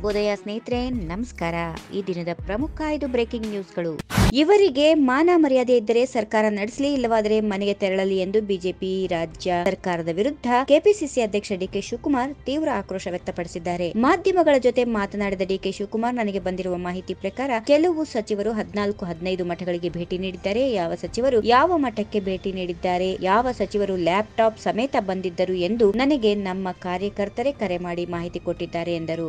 ಶುಭೋದಯ ಸ್ನೇಹಿತರೆ ನಮಸ್ಕಾರ ಈ ದಿನದ ಪ್ರಮುಖ ಐದು ಬ್ರೇಕಿಂಗ್ ನ್ಯೂಸ್ಗಳು ಇವರಿಗೆ ಮಾನ ಮರ್ಯಾದೆ ಇದ್ದರೆ ಸರ್ಕಾರ ನಡೆಸಲಿ ಇಲ್ಲವಾದರೆ ಮನೆಗೆ ತೆರಳಲಿ ಎಂದು ಬಿಜೆಪಿ ರಾಜ್ಯ ಸರ್ಕಾರದ ವಿರುದ್ಧ ಕೆಪಿಸಿಸಿ ಅಧ್ಯಕ್ಷ ಡಿಕೆ ಶಿವಕುಮಾರ್ ತೀವ್ರ ಆಕ್ರೋಶ ವ್ಯಕ್ತಪಡಿಸಿದ್ದಾರೆ ಮಾಧ್ಯಮಗಳ ಜೊತೆ ಮಾತನಾಡಿದ ಡಿಕೆ ಶಿವಕುಮಾರ್ ನನಗೆ ಬಂದಿರುವ ಮಾಹಿತಿ ಪ್ರಕಾರ ಕೆಲವು ಸಚಿವರು ಹದಿನಾಲ್ಕು ಹದಿನೈದು ಮಠಗಳಿಗೆ ಭೇಟಿ ನೀಡಿದ್ದಾರೆ ಯಾವ ಸಚಿವರು ಯಾವ ಮಠಕ್ಕೆ ಭೇಟಿ ನೀಡಿದ್ದಾರೆ ಯಾವ ಸಚಿವರು ಲ್ಯಾಪ್ಟಾಪ್ ಸಮೇತ ಬಂದಿದ್ದರು ಎಂದು ನನಗೆ ನಮ್ಮ ಕಾರ್ಯಕರ್ತರೇ ಕರೆ ಮಾಡಿ ಮಾಹಿತಿ ಕೊಟ್ಟಿದ್ದಾರೆ ಎಂದರು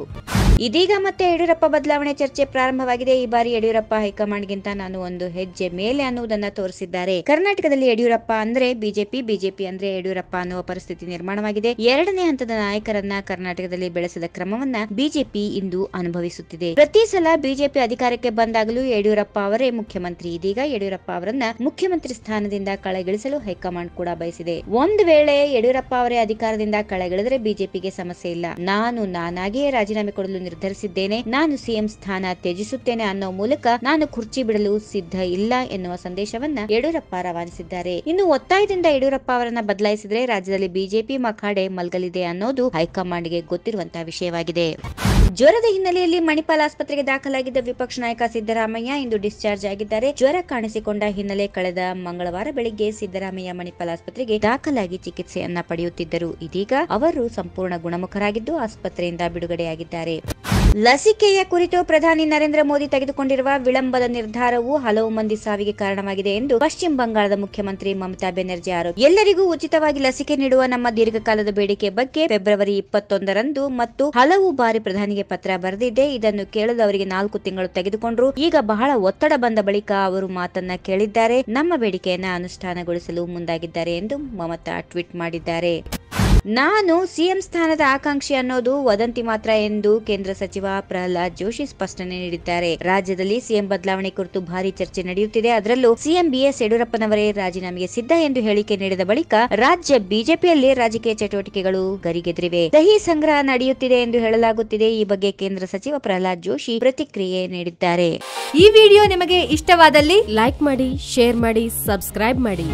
ಇದೀಗ ಮತ್ತೆ ಯಡಿಯೂರಪ್ಪ ಬದಲಾವಣೆ ಚರ್ಚೆ ಪ್ರಾರಂಭವಾಗಿದೆ ಈ ಬಾರಿ ಯಡಿಯೂರಪ್ಪ ಹೈಕಮಾಂಡ್ಗಿಂತ ನಾನು ಒಂದು ಹೆಜ್ಜೆ ಮೇಲೆ ಅನ್ನುವುದನ್ನ ತೋರಿಸಿದ್ದಾರೆ ಕರ್ನಾಟಕದಲ್ಲಿ ಯಡಿಯೂರಪ್ಪ ಅಂದ್ರೆ ಬಿಜೆಪಿ ಬಿಜೆಪಿ ಅಂದ್ರೆ ಯಡಿಯೂರಪ್ಪ ಅನ್ನುವ ಪರಿಸ್ಥಿತಿ ನಿರ್ಮಾಣವಾಗಿದೆ ಎರಡನೇ ಹಂತದ ನಾಯಕರನ್ನ ಕರ್ನಾಟಕದಲ್ಲಿ ಬೆಳೆಸಿದ ಕ್ರಮವನ್ನ ಬಿಜೆಪಿ ಇಂದು ಅನುಭವಿಸುತ್ತಿದೆ ಪ್ರತಿ ಸಲ ಬಿಜೆಪಿ ಅಧಿಕಾರಕ್ಕೆ ಬಂದಾಗಲೂ ಯಡಿಯೂರಪ್ಪ ಅವರೇ ಮುಖ್ಯಮಂತ್ರಿ ಇದೀಗ ಯಡಿಯೂರಪ್ಪ ಅವರನ್ನ ಮುಖ್ಯಮಂತ್ರಿ ಸ್ಥಾನದಿಂದ ಕಳೆಗಿಳಿಸಲು ಹೈಕಮಾಂಡ್ ಕೂಡ ಬಯಸಿದೆ ಒಂದು ವೇಳೆ ಯಡಿಯೂರಪ್ಪ ಅವರೇ ಅಧಿಕಾರದಿಂದ ಕಳೆಗಿಳಿದ್ರೆ ಬಿಜೆಪಿಗೆ ಸಮಸ್ಯೆ ಇಲ್ಲ ನಾನು ನಾನಾಗಿಯೇ ರಾಜೀನಾಮೆ ಕೊಡಲು ನಿರ್ಧರಿಸಿದ್ದೇನೆ ನಾನು ಸಿಎಂ ಸ್ಥಾನ ತ್ಯಜಿಸುತ್ತೇನೆ ಅನ್ನೋ ಮೂಲಕ ನಾನು ಕುರ್ಚಿ ಬಿಡಲು ಸಿದ್ಧ ಇಲ್ಲ ಎನ್ನುವ ಸಂದೇಶವನ್ನ ಯಡಿಯೂರಪ್ಪ ರವಾನಿಸಿದ್ದಾರೆ ಇನ್ನು ಒತ್ತಾಯದಿಂದ ಯಡಿಯೂರಪ್ಪ ಅವರನ್ನ ಬದಲಾಯಿಸಿದ್ರೆ ರಾಜ್ಯದಲ್ಲಿ ಬಿಜೆಪಿ ಮಖಾಡೆ ಮಲ್ಗಲಿದೆ ಅನ್ನೋದು ಹೈಕಮಾಂಡ್ಗೆ ಗೊತ್ತಿರುವಂತಹ ವಿಷಯವಾಗಿದೆ ಜ್ವರದ ಹಿನ್ನೆಲೆಯಲ್ಲಿ ಮಣಿಪಾಲ್ ಆಸ್ಪತ್ರೆಗೆ ದಾಖಲಾಗಿದ್ದ ವಿಪಕ್ಷ ನಾಯಕ ಸಿದ್ದರಾಮಯ್ಯ ಇಂದು ಡಿಸ್ಚಾರ್ಜ್ ಆಗಿದ್ದಾರೆ ಜ್ವರ ಕಾಣಿಸಿಕೊಂಡ ಹಿನ್ನೆಲೆ ಕಳೆದ ಮಂಗಳವಾರ ಬೆಳಿಗ್ಗೆ ಸಿದ್ದರಾಮಯ್ಯ ಮಣಿಪಾಲ್ ಆಸ್ಪತ್ರೆಗೆ ದಾಖಲಾಗಿ ಚಿಕಿತ್ಸೆಯನ್ನ ಪಡೆಯುತ್ತಿದ್ದರು ಇದೀಗ ಅವರು ಸಂಪೂರ್ಣ ಗುಣಮುಖರಾಗಿದ್ದು ಆಸ್ಪತ್ರೆಯಿಂದ ಬಿಡುಗಡೆಯಾಗಿದ್ದಾರೆ ಲಸಿಕೆಯ ಕುರಿತು ಪ್ರಧಾನಿ ನರೇಂದ್ರ ಮೋದಿ ತೆಗೆದುಕೊಂಡಿರುವ ವಿಳಂಬದ ನಿರ್ಧಾರವು ಹಲವು ಮಂದಿ ಸಾವಿಗೆ ಕಾರಣವಾಗಿದೆ ಎಂದು ಪಶ್ಚಿಮ ಬಂಗಾಳದ ಮುಖ್ಯಮಂತ್ರಿ ಮಮತಾ ಬೆನರ್ಜಿ ಆರೋಪ ಎಲ್ಲರಿಗೂ ಉಚಿತವಾಗಿ ಲಸಿಕೆ ನೀಡುವ ನಮ್ಮ ದೀರ್ಘಕಾಲದ ಬೇಡಿಕೆ ಬಗ್ಗೆ ಫೆಬ್ರವರಿ ಇಪ್ಪತ್ತೊಂದರಂದು ಮತ್ತು ಹಲವು ಬಾರಿ ಪ್ರಧಾನಿಗೆ ಪತ್ರ ಬರೆದಿದೆ ಇದನ್ನು ಕೇಳಲು ಅವರಿಗೆ ನಾಲ್ಕು ತಿಂಗಳು ತೆಗೆದುಕೊಂಡ್ರು ಈಗ ಬಹಳ ಒತ್ತಡ ಬಂದ ಬಳಿಕ ಅವರು ಮಾತನ್ನ ಕೇಳಿದ್ದಾರೆ ನಮ್ಮ ಬೇಡಿಕೆಯನ್ನ ಅನುಷ್ಠಾನಗೊಳಿಸಲು ಮುಂದಾಗಿದ್ದಾರೆ ಎಂದು ಮಮತಾ ಟ್ವೀಟ್ ಮಾಡಿದ್ದಾರೆ ನಾನು ಸಿಎಂ ಸ್ಥಾನದ ಆಕಾಂಕ್ಷಿ ಅನ್ನೋದು ವದಂತಿ ಮಾತ್ರ ಎಂದು ಕೇಂದ್ರ ಸಚಿವ ಪ್ರಹ್ಲಾದ್ ಜೋಶಿ ಸ್ಪಷ್ಟನೆ ನೀಡಿದ್ದಾರೆ ರಾಜ್ಯದಲ್ಲಿ ಸಿಎಂ ಬದಲಾವಣೆ ಕುರಿತು ಭಾರಿ ಚರ್ಚೆ ನಡೆಯುತ್ತಿದೆ ಅದರಲ್ಲೂ ಸಿಎಂ ಬಿಎಸ್ ಯಡಿಯೂರಪ್ಪನವರೇ ರಾಜೀನಾಮೆಗೆ ಸಿದ್ಧ ಎಂದು ಹೇಳಿಕೆ ನೀಡಿದ ಬಳಿಕ ರಾಜ್ಯ ಬಿಜೆಪಿಯಲ್ಲಿ ರಾಜಕೀಯ ಚಟುವಟಿಕೆಗಳು ಗರಿಗೆದರಿವೆ ದಹಿ ಸಂಗ್ರಹ ನಡೆಯುತ್ತಿದೆ ಎಂದು ಹೇಳಲಾಗುತ್ತಿದೆ ಈ ಬಗ್ಗೆ ಕೇಂದ್ರ ಸಚಿವ ಪ್ರಹ್ಲಾದ್ ಜೋಶಿ ಪ್ರತಿಕ್ರಿಯೆ ನೀಡಿದ್ದಾರೆ ಈ ವಿಡಿಯೋ ನಿಮಗೆ ಇಷ್ಟವಾದಲ್ಲಿ ಲೈಕ್ ಮಾಡಿ ಶೇರ್ ಮಾಡಿ ಸಬ್ಸ್ಕ್ರೈಬ್ ಮಾಡಿ